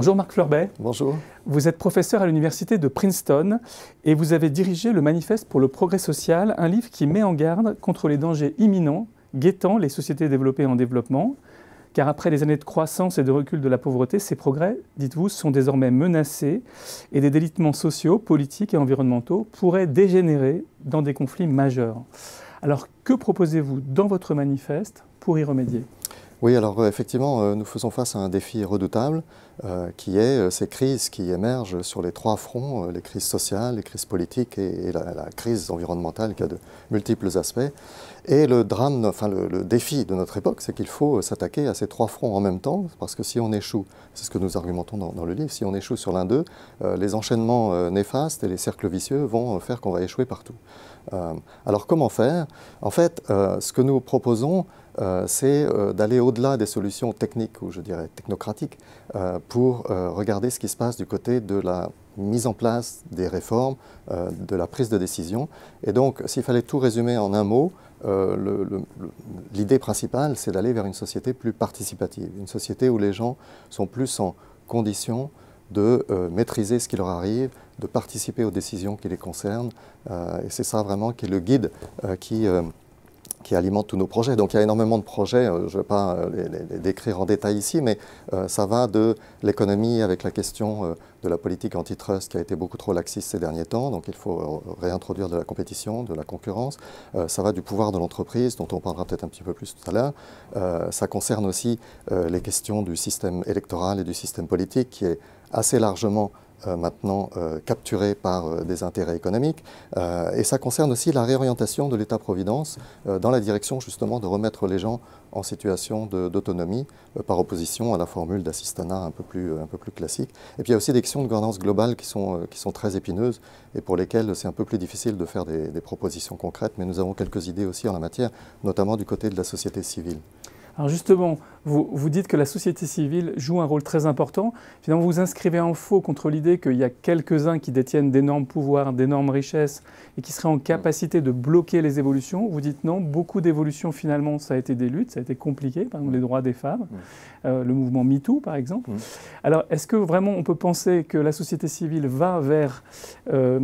Bonjour Marc Fleurbet. Bonjour. Vous êtes professeur à l'université de Princeton et vous avez dirigé le Manifeste pour le progrès social, un livre qui met en garde contre les dangers imminents guettant les sociétés développées en développement. Car après les années de croissance et de recul de la pauvreté, ces progrès, dites-vous, sont désormais menacés et des délitements sociaux, politiques et environnementaux pourraient dégénérer dans des conflits majeurs. Alors que proposez-vous dans votre manifeste pour y remédier oui, alors euh, effectivement, euh, nous faisons face à un défi redoutable euh, qui est ces crises qui émergent sur les trois fronts, les crises sociales, les crises politiques et, la, crise environnementale qui a de multiples aspects. Et le drame, enfin le, défi de notre époque, c'est qu'il faut s'attaquer à ces trois fronts en même temps, parce que si on échoue, c'est ce que nous argumentons dans, le livre, si on échoue sur l'un d'eux, euh, les enchaînements euh, néfastes et les cercles vicieux vont euh, faire qu'on va échouer partout. alors comment faire En fait, ce que nous proposons, c'est d'aller au-delà des solutions techniques ou je dirais technocratiques pour regarder ce qui se passe du côté de la mise en place des réformes, euh, de la prise de décision. Et donc, s'il fallait tout résumer en un mot, euh, l'idée principale, c'est d'aller vers une société plus participative, une société où les gens sont plus en condition de euh, maîtriser ce qui leur arrive, de participer aux décisions qui les concernent. et c'est ça vraiment qui est le guide qui qui alimente tous nos projets. Donc il y a énormément de projets, euh, je ne vais pas euh, les, décrire en détail ici, mais euh, ça va de l'économie avec la question de la politique antitrust qui a été beaucoup trop laxiste ces derniers temps, donc il faut réintroduire de la compétition, de la concurrence. ça va du pouvoir de l'entreprise, dont on parlera peut-être un petit peu plus tout à l'heure. ça concerne aussi les questions du système électoral et du système politique qui est assez largement euh, maintenant euh, capturés par euh, des intérêts économiques. et ça concerne aussi la réorientation de l'État-providence dans la direction justement de remettre les gens en situation d'autonomie par opposition à la formule d'assistanat un, peu plus, un peu plus classique. Et puis il y a aussi des questions de gouvernance globale qui sont, qui sont très épineuses et pour lesquelles c'est un peu plus difficile de faire des, des propositions concrètes, mais nous avons quelques idées aussi en la matière, notamment du côté de la société civile. Alors justement, vous, dites que la société civile joue un rôle très important. Finalement, vous inscrivez en faux contre l'idée qu'il y a quelques-uns qui détiennent d'énormes pouvoirs, d'énormes richesses et qui seraient en capacité de bloquer les évolutions. Vous dites non, beaucoup d'évolutions, finalement, ça a été des luttes, ça a été compliqué, par exemple les droits des femmes, euh, le mouvement MeToo, par exemple. Alors, est-ce que vraiment on peut penser que la société civile va vers euh,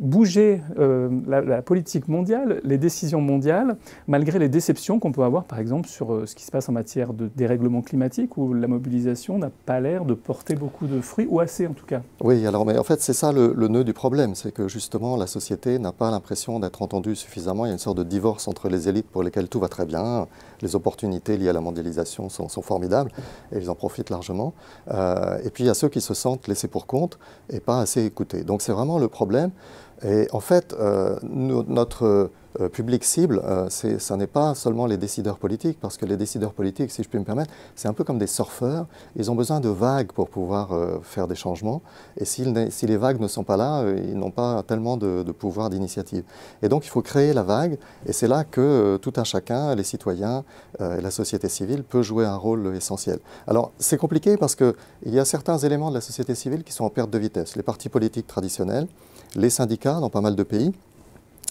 bouger euh, la politique mondiale, les décisions mondiales, malgré les déceptions qu'on peut avoir, par exemple, sur ce qui se passe en matière de dérèglement climatique où la mobilisation n'a pas l'air de porter beaucoup de fruits, ou assez en tout cas. Oui, alors mais en fait c'est ça le, nœud du problème, c'est que justement la société n'a pas l'impression d'être entendue suffisamment, il y a une sorte de divorce entre les élites pour lesquelles tout va très bien, les opportunités liées à la mondialisation sont, formidables et ils en profitent largement, euh, et puis il y a ceux qui se sentent laissés pour compte et pas assez écoutés. Donc c'est vraiment le problème et en fait, euh, notre euh, public cible, euh, ce n'est pas seulement les décideurs politiques, parce que les décideurs politiques, si je puis me permettre, c'est un peu comme des surfeurs. Ils ont besoin de vagues pour pouvoir faire des changements. Et si, les vagues ne sont pas là, ils n'ont pas tellement de, de pouvoir d'initiative. Et donc, il faut créer la vague. Et c'est là que tout un chacun, les citoyens et la société civile, peut jouer un rôle essentiel. Alors, c'est compliqué parce qu'il y a certains éléments de la société civile qui sont en perte de vitesse. Les partis politiques traditionnels, les syndicats dans pas mal de pays,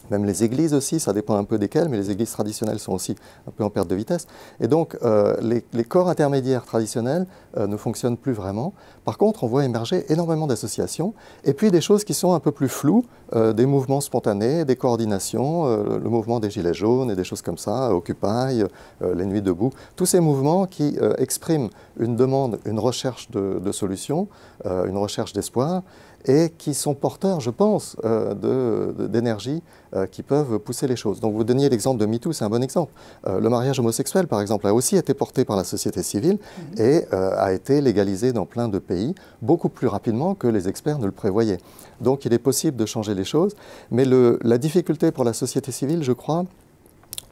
même les églises aussi, ça dépend un peu desquelles, mais les églises traditionnelles sont aussi un peu en perte de vitesse. Et donc, euh, les, corps intermédiaires traditionnels euh, ne fonctionnent plus vraiment. Par contre, on voit émerger énormément d'associations, et puis des choses qui sont un peu plus floues, euh, des mouvements spontanés, des coordinations, le mouvement des Gilets jaunes et des choses comme ça, Occupy, les Nuits debout, tous ces mouvements qui expriment une demande, une recherche de solutions, une recherche d'espoir, et qui sont porteurs, je pense, euh, d'énergie euh, qui peuvent pousser les choses. Donc vous donniez l'exemple de MeToo, c'est un bon exemple. Euh, le mariage homosexuel, par exemple, a aussi été porté par la société civile mhm. et a été légalisé dans plein de pays beaucoup plus rapidement que les experts ne le prévoyaient. Donc il est possible de changer les choses, mais la difficulté pour la société civile, je crois,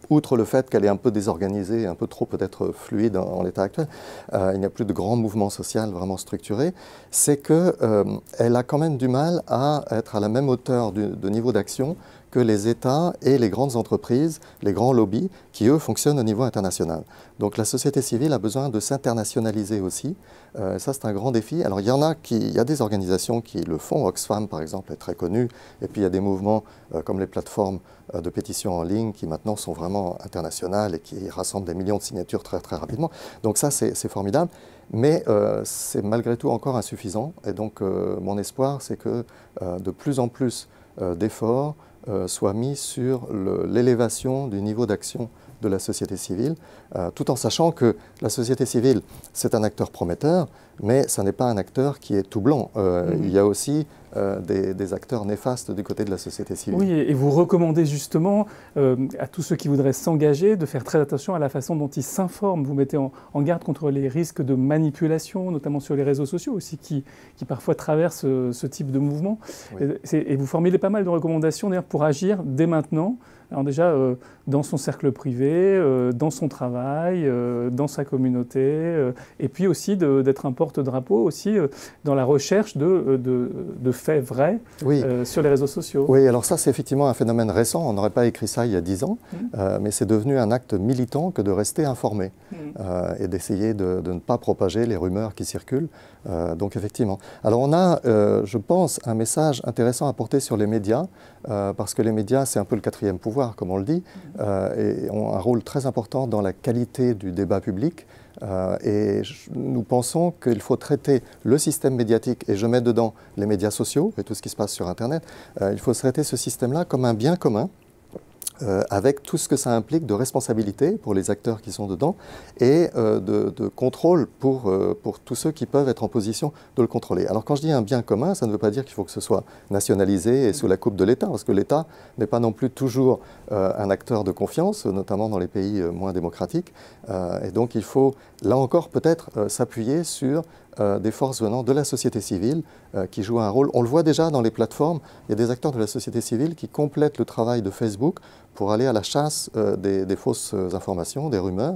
outre le fait qu'elle est un peu désorganisée, un peu trop peut-être fluide en, l'état actuel, euh, il n'y a plus de grand mouvements social vraiment structuré, c'est qu'elle euh, elle a quand même du mal à être à la même hauteur de niveau d'action que les États et les grandes entreprises, les grands lobbies, qui eux fonctionnent au niveau international. Donc la société civile a besoin de s'internationaliser aussi. Euh, ça, c'est un grand défi. Alors il y en a qui, il y a des organisations qui le font. Oxfam, par exemple, est très connu, Et puis il y a des mouvements euh, comme les plateformes euh, de pétitions en ligne qui maintenant sont vraiment internationales et qui rassemblent des millions de signatures très très rapidement. Donc ça, c'est formidable. Mais c'est malgré tout encore insuffisant. Et donc mon espoir, c'est que de plus en plus d'efforts euh, soit mis sur l'élévation du niveau d'action de la société civile, euh, tout en sachant que la société civile, c'est un acteur prometteur, mais ce n'est pas un acteur qui est tout blanc. Euh, mm-hmm. Il y a aussi euh, des, acteurs néfastes du côté de la société civile. Oui, et vous recommandez justement euh, à tous ceux qui voudraient s'engager de faire très attention à la façon dont ils s'informent. Vous mettez en, garde contre les risques de manipulation, notamment sur les réseaux sociaux aussi, qui, parfois traversent euh, ce type de mouvement. Et, et, vous formulez pas mal de recommandations d'ailleurs pour agir dès maintenant. Alors déjà, euh, dans son cercle privé, euh, dans son travail, euh, dans sa communauté, et puis aussi d'être un porte-drapeau aussi dans la recherche de, faits vrais sur les réseaux sociaux. Oui, alors ça c'est effectivement un phénomène récent, on n'aurait pas écrit ça il y a dix ans, mmh. mais c'est devenu un acte militant que de rester informé mmh. et d'essayer de, ne pas propager les rumeurs qui circulent. donc effectivement. Alors on a, je pense, un message intéressant à porter sur les médias. Euh, parce que les médias, c'est un peu le quatrième pouvoir, comme on le dit, euh, et ont un rôle très important dans la qualité du débat public. Euh, et nous pensons qu'il faut traiter le système médiatique, et je mets dedans les médias sociaux et tout ce qui se passe sur Internet, il faut traiter ce système-là comme un bien commun euh, avec tout ce que ça implique de responsabilité pour les acteurs qui sont dedans et euh, de, contrôle pour, euh, pour tous ceux qui peuvent être en position de le contrôler. Alors quand je dis un bien commun, ça ne veut pas dire qu'il faut que ce soit nationalisé et sous la coupe de l'État, parce que l'État n'est pas non plus toujours un acteur de confiance, notamment dans les pays moins démocratiques. et donc il faut, là encore, peut-être s'appuyer sur euh, des forces venant de la société civile euh, qui jouent un rôle. On le voit déjà dans les plateformes, il y a des acteurs de la société civile qui complètent le travail de Facebook pour aller à la chasse euh, des, fausses informations, des rumeurs.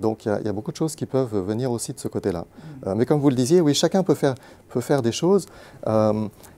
donc il y, a beaucoup de choses qui peuvent venir aussi de ce côté-là. Mm. mais comme vous le disiez, oui, chacun peut faire, peut faire des choses.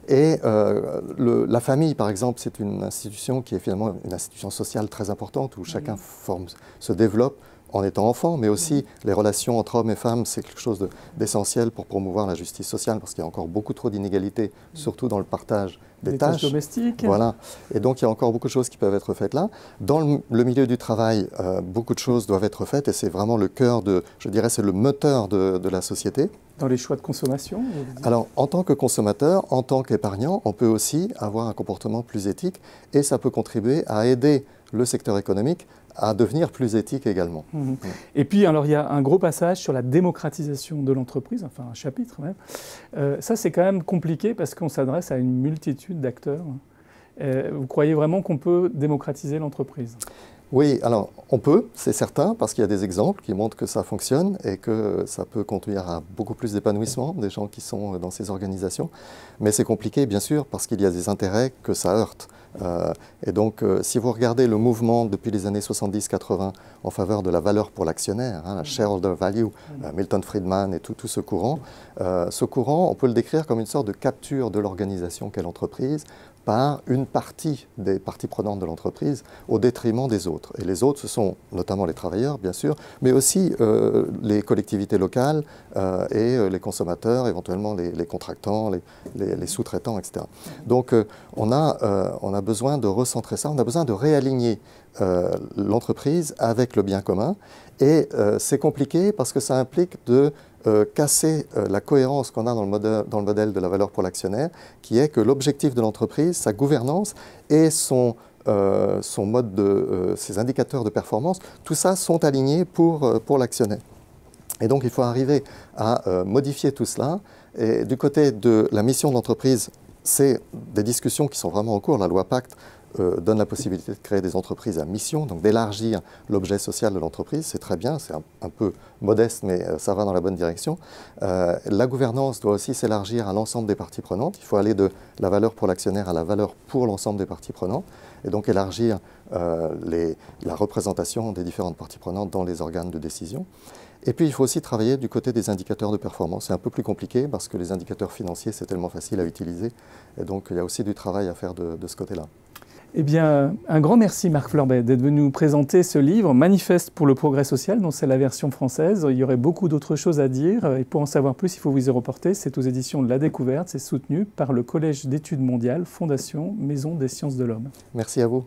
Et la famille, par exemple, c'est une institution qui est finalement une institution sociale très importante où chacun mm. forme, se développe en étant enfant, mais aussi les relations entre hommes et femmes, c'est quelque chose d'essentiel pour promouvoir la justice sociale, parce qu'il y a encore beaucoup trop d'inégalités, surtout dans le partage des, tâches. domestiques. Voilà. Et donc, il y a encore beaucoup de choses qui peuvent être faites là. Dans le, milieu du travail, euh, beaucoup de choses doivent être faites, et c'est vraiment le cœur de, je dirais, c'est le moteur de, la société. Dans les choix de consommation Alors, en tant que consommateur, en tant qu'épargnant, on peut aussi avoir un comportement plus éthique, et ça peut contribuer à aider le secteur économique à devenir plus éthique également. Mhm. Et puis, alors, il y a un gros passage sur la démocratisation de l'entreprise, enfin un chapitre même. Euh, ça, c'est quand même compliqué parce qu'on s'adresse à une multitude d'acteurs. Euh, vous croyez vraiment qu'on peut démocratiser l'entreprise oui, alors on peut, c'est certain, parce qu'il y a des exemples qui montrent que ça fonctionne et que ça peut conduire à beaucoup plus d'épanouissement des gens qui sont dans ces organisations. Mais c'est compliqué, bien sûr, parce qu'il y a des intérêts que ça heurte. Euh, et donc, euh, si vous regardez le mouvement depuis les années 70-80 en faveur de la valeur pour l'actionnaire, hein, la shareholder value, euh, Milton Friedman et tout, tout ce courant, ce courant, on peut le décrire comme une sorte de capture de l'organisation qu'est l'entreprise par une partie des parties prenantes de l'entreprise au détriment des autres. Et les autres, ce sont notamment les travailleurs, bien sûr, mais aussi euh, les collectivités locales euh, et euh, les consommateurs, éventuellement les, contractants, les, sous-traitants, etc. Donc on, a, on a besoin de recentrer ça, on a besoin de réaligner l'entreprise avec le bien commun. Et c'est compliqué parce que ça implique de euh, casser euh, la cohérence qu'on a dans le, modèle, de la valeur pour l'actionnaire, qui est que l'objectif de l'entreprise, sa gouvernance et son, euh, mode de, ses indicateurs de performance, tout ça sont alignés pour, pour l'actionnaire. Et donc il faut arriver à modifier tout cela. Et du côté de la mission de l'entreprise, c'est des discussions qui sont vraiment en cours. La loi Pacte euh, donne la possibilité de créer des entreprises à mission, donc d'élargir l'objet social de l'entreprise, c'est très bien, c'est un, peu modeste, mais euh, ça va dans la bonne direction. Euh, la gouvernance doit aussi s'élargir à l'ensemble des parties prenantes. Il faut aller de la valeur pour l'actionnaire à la valeur pour l'ensemble des parties prenantes, et donc élargir la représentation des différentes parties prenantes dans les organes de décision. Et puis, il faut aussi travailler du côté des indicateurs de performance. C'est un peu plus compliqué parce que les indicateurs financiers, c'est tellement facile à utiliser. Et donc, il y a aussi du travail à faire de ce côté-là. Eh bien, un grand merci Marc Florbet d'être venu nous présenter ce livre Manifeste pour le progrès social, dont c'est la version française. Il y aurait beaucoup d'autres choses à dire et pour en savoir plus, il faut vous y reporter. C'est aux éditions de La Découverte, c'est soutenu par le Collège d'études mondiales, Fondation Maison des sciences de l'homme. Merci à vous.